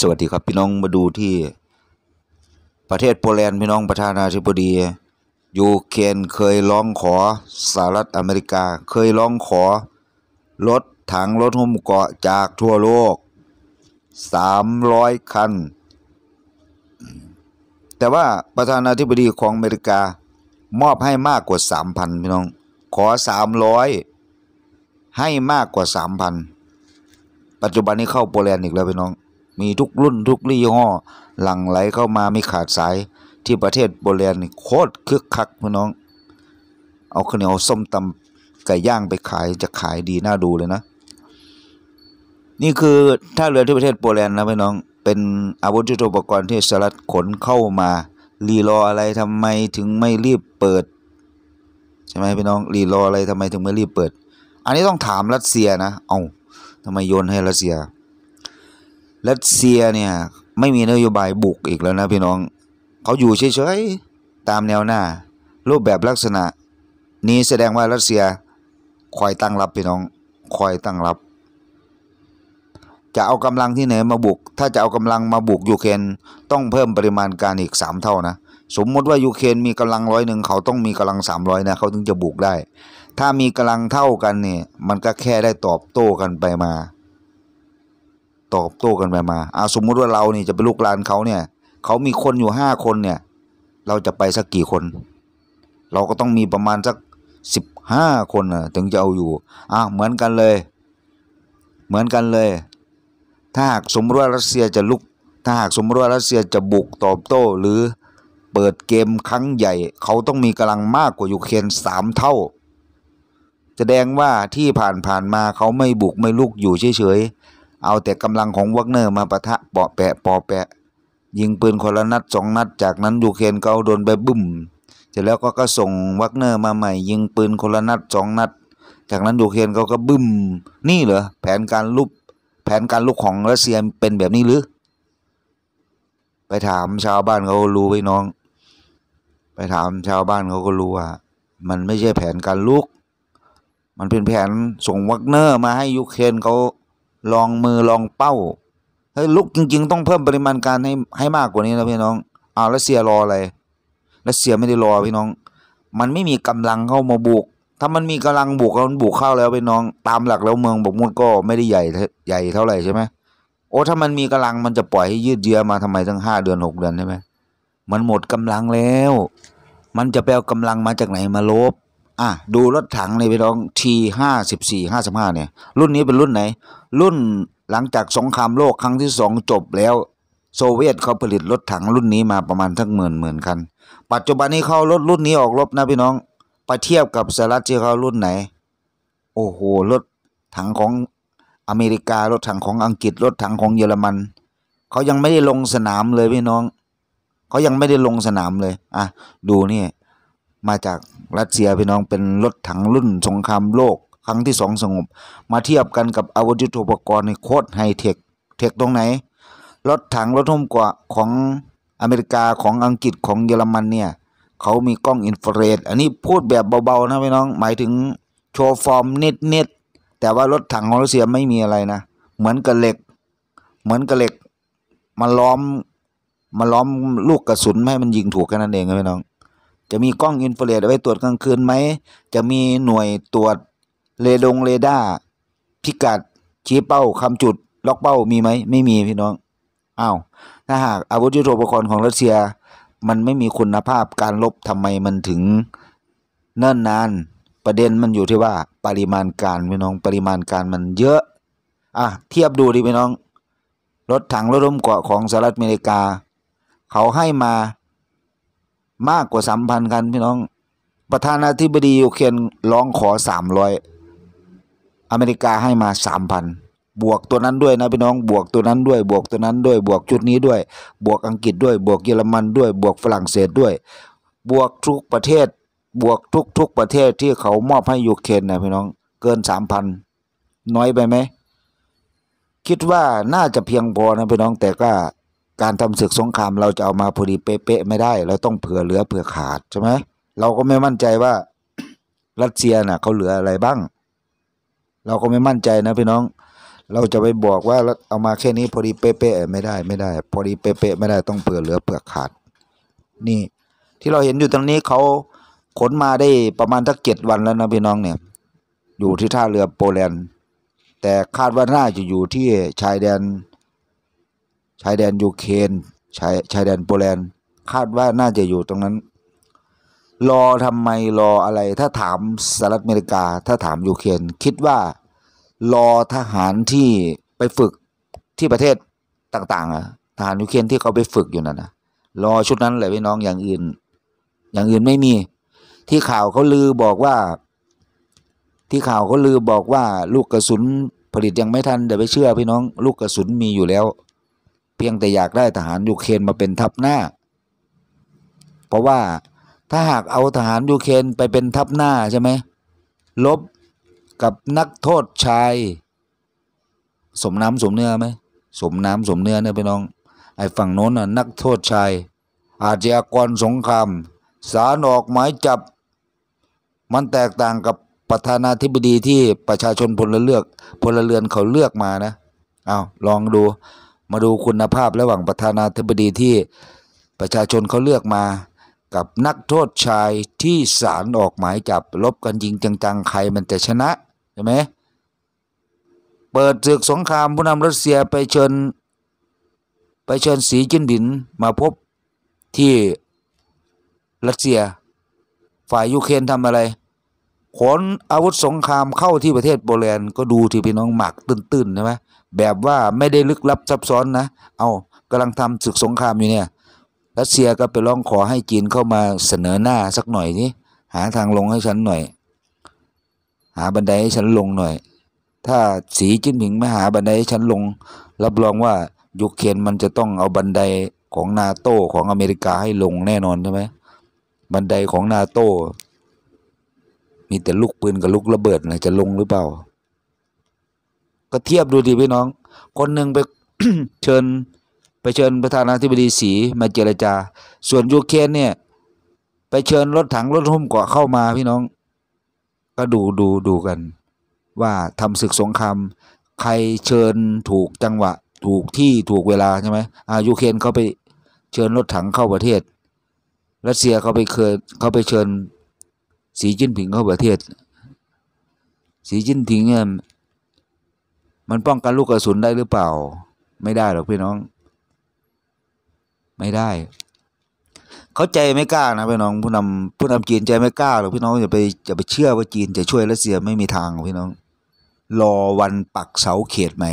สวัสดีครับพี่น้องมาดูที่ประเทศโปแลนด์พี่น้องประธานาธิบดียูเครนเคยร้องขอสหรัฐอเมริกาเคยร้องขอรถถังรถหุ้มเกาะจากทั่วโลก 300 คัน แต่ว่าประธานาธิบดีของอเมริกามอบให้มากกว่า 3,000พี่น้องขอ 300 ให้มากกว่า 3,000 ปัจจุบันนี้เข้าโปแลนด์อีกแล้วพี่น้องมีทุกรุ่นทุกรี่ห้อหลั่งไหลเข้ามาไม่ขาดสายที่ประเทศโปแลนด์นโคตรคึกคักพี่น้อง เอาข้าวเหนียวส้มตำไก่ย่างไปขายจะขายดีน่าดูเลยนะ นี่คือท่าเรือที่ประเทศโปรแลนด์นะพี่น้องเป็นอาวุธยุทโธปกรณ์ที่สหรัฐขนเข้ามารีรออะไรทำไมถึงไม่รีบเปิดใช่ไหมพี่น้อง รีรออะไรทำไมถึงไม่รีบเปิด อันนี้ต้องถามรัสเซียนะเอา้าทำไมโยนให้รัสเซียรัสเซียเนี่ยไม่มีนโยบายบุกอีกแล้วนะพี่น้องเขาอยู่เฉยๆตามแนวหน้า รูปแบบลักษณะ นี้แสดงว่ารัสเซียคอยตั้งรับพี่น้องคอยตั้งรับ จะเอากำลังที่ไหนมาบุก ถ้าจะเอากำลังมาบุกยูเครนต้องเพิ่มปริมาณการอีก3เท่านะ สมมติว่ายูเครนมีกำลังร้อยหนึ่งเขาต้องมีกำลัง300นะเขาถึงจะบุกได้ ถ้ามีกำลังเท่ากันเนี่ย มันก็แค่ได้ตอบโต้กันไปมาตอบโต้กันไปมาอ่าสมมุติว่าเรานี่จะไปลุกลานเขาเนี่ยเขามีคนอยู่ห้าคนเนี่ย เราจะไปสักกี่คน เราก็ต้องมีประมาณสักสิบห้าคนนะถึงจะเอาอยู่ อ่ะ เหมือนกันเลย เหมือนกันเลย ถ้าหากสมมติว่ารัสเซียจะลุก ถ้าหากสมมติว่ารัสเซียจะบุกตอบโต้หรือเปิดเกมครั้งใหญ่ เขาต้องมีกำลังมากกว่ายูเครนสามเท่าแสดงว่าที่ผ่านผ่านมาเขาไม่บุกไม่ลุกอยู่เฉยเอาแต่กำลังของวักเนอร์มาปะทะเปาะแปะปอแปะ ยิงปืนคนละนัดสองนัด จากนั้นยูเครนก็โดนไปบุ้มเสร็จแล้วก็ก็ส่งวักเนอร์มาใหม่ ยิงปืนคนละนัดสองนัด จากนั้นยูเครนเขาก็บึ้ม นี่เหรอแผนการลุกแผนการลุกของรัสเซียเป็นแบบนี้หรือ ไปถามชาวบ้านเขารู้ไว้น้อง ไปถามชาวบ้านเขาก็รู้ว่า มันไม่ใช่แผนการลุกมันเป็นแผนส่งวักเนอร์มาให้ยูเครนเขาลองมือลองเป้าเฮ้ยลุกจริงๆต้องเพิ่มปริมาณการให้ให้มากกว่านี้นะพี่น้องอ้าวรัสเซียรออะไรรัสเซียไม่ได้รอพี่น้อง มันไม่มีกำลังเข้ามาบุก ถ้ามันมีกำลังบุกแล้วมันบุกเข้าแล้วพี่น้อง ตามหลักแล้วเมืองบกมุดนก็ไม่ได้ใหญ่ใหญ่เท่าไหร่ใช่ไหมโอ้ถ้ามันมีกำลังมันจะปล่อยให้ยืดเยื้อมาทำไมตั้งห้าเดือนหกเดือนใช่ไหมมันหมดกำลังแล้ว มันจะไปเอากำลังมาจากไหนมาลบอ่ะดูรถถังในพี่น้อง T ห้าสิบสี่ห้าสิบห้าเนี่ย รุ่นนี้เป็นรุ่นไหน รุ่นหลังจากสงครามโลกครั้งที่สองจบแล้ว โซเวียตเขาผลิตรถถังรุ่นนี้มาประมาณทั้งหมื่นหมื่นคัน ปัจจุบันนี้เขารถรุ่นนี้ออกรบนะพี่น้องไปเทียบกับสหรัฐที่เขารุ่นไหน โอ้โหรถถังของอเมริการถถังของอังกฤษรถถังของเยอรมันเขายังไม่ได้ลงสนามเลยพี่น้องเขายังไม่ได้ลงสนามเลย อ่ะ ดูนี่มาจากรัสเซียพี่น้องเป็นรถถังรุ่นสงครามโลก ครั้งที่สองสงบ มาเทียบกันกับอาวุธยุทโธปกรณ์ในโคตรไฮเทค เทคตรงไหน รถถังรถทุ่มกว่าของอเมริกาของอังกฤษของเยอรมันเนี่ยเขามีกล้องอินฟราเรดอันนี้พูดแบบเบา ๆ นะพี่น้อง หมายถึงโชว์ฟอร์มนิดนดแต่ว่ารถถังของรัสเซียไม่มีอะไรนะ เหมือนกับเหล็กเหมือนกับเหล็กมาล้อมมาล้อมลูกกระสุนให้มันยิงถูกแค่นั้นเองพี่น้องจะมีกล้องอินฟราเรดไว้ตรวจกลางคืนไหม จะมีหน่วยตรวจ เรดงเรดาร์พิกัดชี้เป้าคำจุดล็อกเป้ามีไหม ไม่มีพี่น้อง อ้าว ถ้าหาก อาวุธยุทโธปกรณ์ของรัสเซีย มันไม่มีคุณภาพการลบทำไมมันถึงเนิ่นนานประเด็นมันอยู่ที่ว่าปริมาณการพี่น้องปริมาณการมันเยอะ อ่ะ เทียบดูดิพี่น้อง รถถังรถร่มเกาะของสหรัฐอเมริกา เขาให้มามากกว่าสามพันคันพี่น้องประธานาธิบดียูเครนร้องขอสามร้อยอเมริกาให้มาสามพันบวกตัวนั้นด้วยนะพี่น้อง บวกตัวนั้นด้วย บวกตัวนั้นด้วยบวกชุดนี้ด้วย บวกอังกฤษด้วย บวกเยอรมันด้วย บวกฝรั่งเศสด้วย บวกทุกประเทศ บวกทุกทุกประเทศที่เขามอบให้ยูเครนนะพี่น้องเกินสามพันน้อยไปไหมคิดว่าน่าจะเพียงพอนะพี่น้องแต่ก็การทำศึกสงครามเราจะเอามาพอดีเป๊ะๆไม่ได้เราต้องเผื่อเหลือเผื่อขาดใช่ไหมเราก็ไม่มั่นใจว่ารัสเซียน่ะเขาเหลืออะไรบ้าง เราก็ไม่มั่นใจนะพี่น้อง เราจะไปบอกว่าเอามาแค่นี้พอดีเป๊ะๆไม่ได้ไม่ได้พอดีเป๊ะๆไม่ได้ต้องเผื่อเหลือเผื่อขาด นี่ที่เราเห็นอยู่ตรงนี้เขาขนมาได้ประมาณทักเจ็ดวันแล้วนะพี่น้องเนี่ย อยู่ที่ท่าเรือโปแลนด์แต่คาดว่าน่าจะอยู่ที่ชายแดนชายแดนยูเครนชายชายแดนโปแลนด์ คาดว่าน่าจะอยู่ตรงนั้น รอทำไมรออะไร ถ้าถามสหรัฐอเมริกา ถ้าถามยูเครนคิดว่ารอทหารที่ไปฝึกที่ประเทศต่าง ๆอะทหารยูเครนที่เขาไปฝึกอยู่นั่นนะรอชุดนั้นเลยพี่น้องอย่างอื่น อย่างอื่นไม่มี ที่ข่าวเขาลือบอกว่า ที่ข่าวเขาลือบอกว่าลูกกระสุนผลิตยังไม่ทันเดี๋ยวไปเชื่อพี่น้อง ลูกกระสุนมีอยู่แล้วพียงแต่อยากได้ทหารยูเครนมาเป็นทัพหน้า เพราะว่าถ้าหากเอาทหารยูเครนไปเป็นทัพหน้าใช่ไหมลบกับนักโทษชาย สมน้ำสมเนื้อไหมสมน้ำสมเนื้อเนี่ยไปน้องไอ้ฝั่งโน้นน่ะนักโทษชายอาชญากรสงครามสารออกหมายจับมันแตกต่างกับประธานาธิบดีที่ประชาชนพลเลือกพลเรือนเขาเลือกมานะเอาลองดูมาดูคุณภาพระหว่างประธานาธิบดีที่ประชาชนเขาเลือกมากับนักโทษชายที่ศาลออกหมายจับลบกันยิงจังๆ ใครมันจะชนะใช่ไหมเปิดศึกสงครามผู้นำรัสเซียไปเชิญไปเชิญสีจิ้นบินมาพบที่รัสเซียฝ่ายยูเครนทำอะไร ขนอาวุธสงครามเข้าที่ประเทศโปรแลนด์ก็ดูที่พี่น้องหมักตื้นๆใช่ไหมแบบว่าไม่ได้ลึกลับซับซ้อนนะ เอากำลังทำศึกสงครามอยู่เนี่ย รัสเซียก็ไปร้องขอให้จีนเข้ามาเสนอหน้าสักหน่อยนี่หาทางลงให้ฉันหน่อย หาบันไดให้ฉันลงหน่อย ถ้าสีจิ้นผิงไม่หาบันไดให้ฉันลง รับรองว่ายุคเคยนมันจะต้องเอาบันไดของนาโต้ของอเมริกาให้ลงแน่นอนใช่ไหมบันไดของนาโต้มีแต่ลูกปืนกับลูกระเบิดนะจะลงหรือเปล่าก็เทียบดูดีพี่น้อง คนหนึ่งไปเชิญไปเชิญประธานาธิบดีสีมาเจรจา ส่วนยูเครนเนี่ยไปเชิญรถถังรถหุ้มเกาะเข้ามาพี่น้อง ก็ดูดูดูกัน ว่าทำศึกสงครามใครเชิญถูกจังหวะ ถูกที่ถูกเวลาใช่ไหมอายูเครนเขาไปเชิญรถถังเข้าประเทศ รัสเซียเขาไปเคยเขาไปเชิญสีจิ้นผิงเข้าประเทศ สีจิ้นผิงเนี่ยมันป้องกันลูกกระสุนได้หรือเปล่า ไม่ได้หรอกพี่น้อง ไม่ได้ เขาใจไม่กล้านะพี่น้องผู้นำผู้นำจีนใจไม่กล้าหรอกพี่น้องอย่าไปอย่าไปเชื่อว่าจีนจะช่วยรัสเซียไม่มีทางพี่น้อง รอวันปักเสาเขตใหม่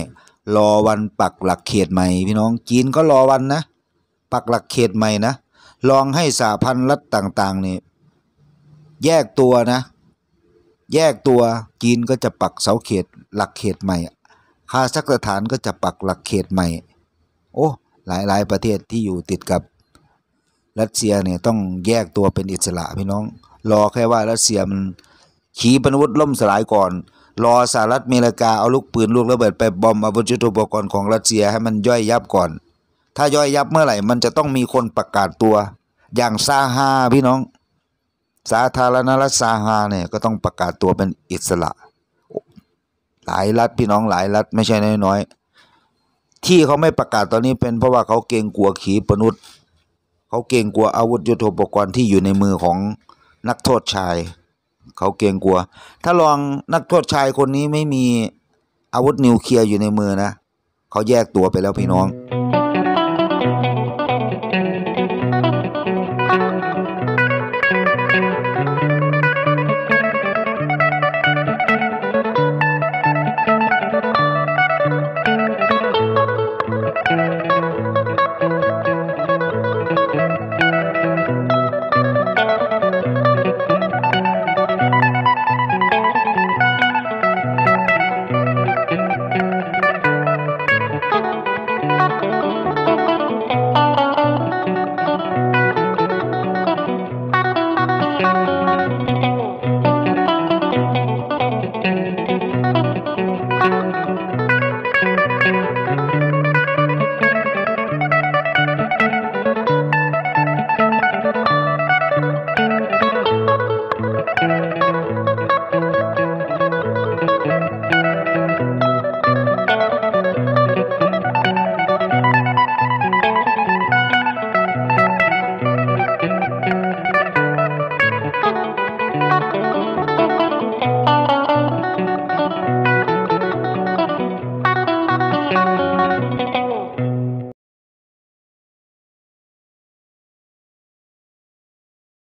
รอวันปักหลักเขตใหม่ พี่น้อง จีนก็รอวันนะ ปักหลักเขตใหม่นะ ลองให้สาพันรัฐต่างๆนี่ แยกตัวนะ แยกตัว จีนก็จะปักเสาเขต หลักเขตใหม่คาซัคสถานก็จะปักหลักเขตใหม่ โอ้หลายหลายประเทศที่อยู่ติดกับรัสเซียเนี่ยต้องแยกตัวเป็นอิสระพี่น้อง รอแค่ว่ารัสเซียมัน ขีปนาวุธล่มสลายก่อน รอสหรัฐอเมริกา เอาลูกปืนลูกระเบิดไปบอมอาวุธยุทโธปกรณ์ของรัสเซีย ให้มันย่อยยับก่อน ถ้าย่อยยับเมื่อไหร่มันจะต้องมีคนประกาศตัวอย่างซาฮาพี่น้อง สาธารณรัฐซาฮาเนี่ยก็ต้องประกาศตัวเป็นอิสระหลายรัฐพี่น้องหลายรัฐไม่ใช่น้อยๆ ที่เขาไม่ประกาศตอนนี้เป็นเพราะว่าเขาเกรงกลัวขีปนุษย์เขาเกรงกลัวอาวุธยุโทโธปกรณ์ที่อยู่ในมือของนักโทษชายเขาเกรงกลัว ถ้าลองนักโทษชายคนนี้ไม่มีอาวุธนิวเคลียร์อยู่ในมือนะเขาแยกตัวไปแล้วพี่น้อง